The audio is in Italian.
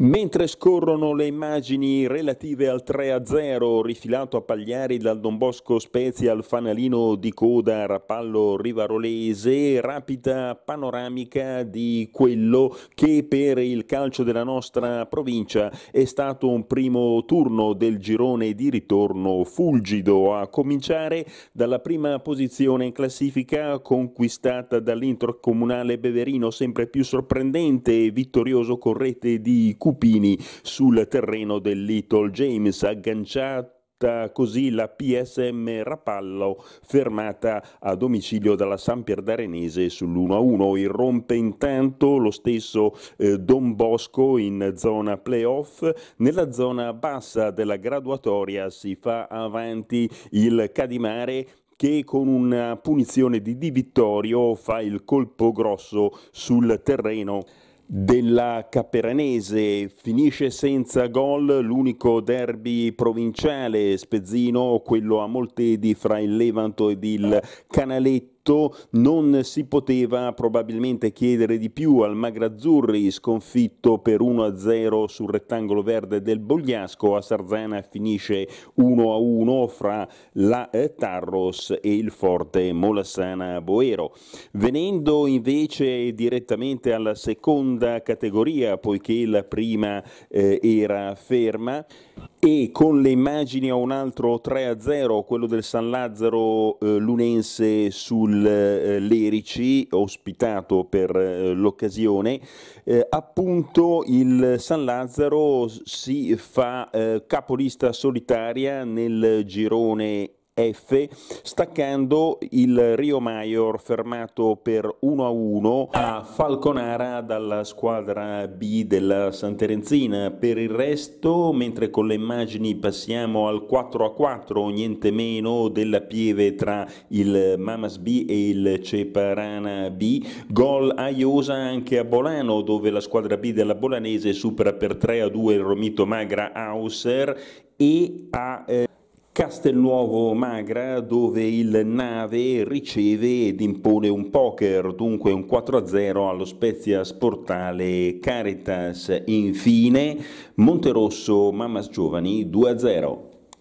Mentre scorrono le immagini relative al 3-0 rifilato a Pagliari dal Don Bosco Spezia al fanalino di coda Rapallo Rivarolese, rapida panoramica di quello che per il calcio della nostra provincia è stato un primo turno del girone di ritorno fulgido, a cominciare dalla prima posizione in classifica conquistata dall'intercomunale Beverino, sempre più sorprendente e vittorioso con rete di Cunha Cupini sul terreno del Little James, agganciato così la PSM Rapallo fermata a domicilio dalla San Pierdarenese sull'1-1. Irrompe intanto lo stesso eh, Don Bosco in zona playoff. Nella zona bassa della graduatoria si fa avanti il Cadimare che con una punizione di Di Vittorio fa il colpo grosso sul terreno della Caperanese finisce senza gol l'unico derby provinciale spezzino, quello a Moltedi fra il Levanto ed il Canaletto tutto, non si poteva probabilmente chiedere di più al Magrazzurri sconfitto per 1-0 sul rettangolo verde del Bogliasco, a Sarzana finisce 1-1 fra la eh, Tarros e il Forte Molassana Boero. Venendo invece direttamente alla seconda categoria, poiché la prima eh, era ferma, e con le immagini a un altro 3-0, quello del San Lazzaro eh, lunense sul eh, Lerici, ospitato per eh, l'occasione, eh, appunto il San Lazzaro si fa eh, capolista solitaria nel girone F, staccando il Rio Maior fermato per 1-1 a a Falconara dalla squadra B della Santerenzina. Per il resto, mentre con le immagini passiamo al 4-4, a niente meno della pieve tra il Mamas B e il Ceparana B, gol a Iosa anche a Bolano dove la squadra B della Bolanese supera per 3-2 a il Romito Magra Hauser e a... Eh, Castelnuovo Magra dove il Nave riceve ed impone un poker, dunque un 4-0 allo Spezia Sportale Caritas. Infine Monterosso Mamas Giovani 2-0.